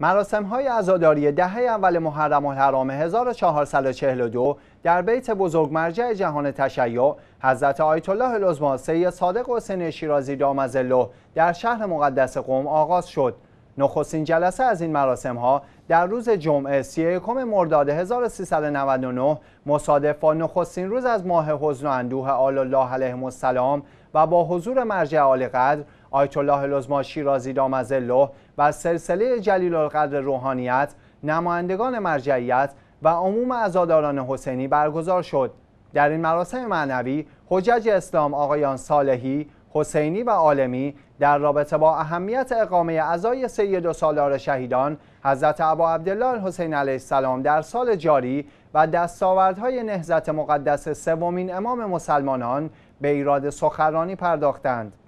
مراسم های عزاداری دهه اول محرم الحرام 1442 در بیت بزرگ مرجع جهان تشیع حضرت آیت الله العظما سید صادق حسین شیرازی دامزلو در شهر مقدس قوم آغاز شد نخستین جلسه از این مراسم ها در روز جمعه 31 مرداد 1399 مصادف با نخستین روز از ماه حزن و اندوه آل الله علیهم السلام و با حضور مرجع عالی قدر آیت الله العظما شیرازی دامز الله و سلسله جلیل القدر روحانیت نمایندگان مرجعیت و عموم عزاداران حسینی برگزار شد در این مراسم معنوی حجج اسلام آقایان صالحی حسینی و عالمی در رابطه با اهمیت اقامه اعضای سید و سالار شهیدان حضرت عبا عبدالله حسین علیه السلام در سال جاری و دستاوردهای نهزت مقدس سومین امام مسلمانان به ایراد سخرانی پرداختند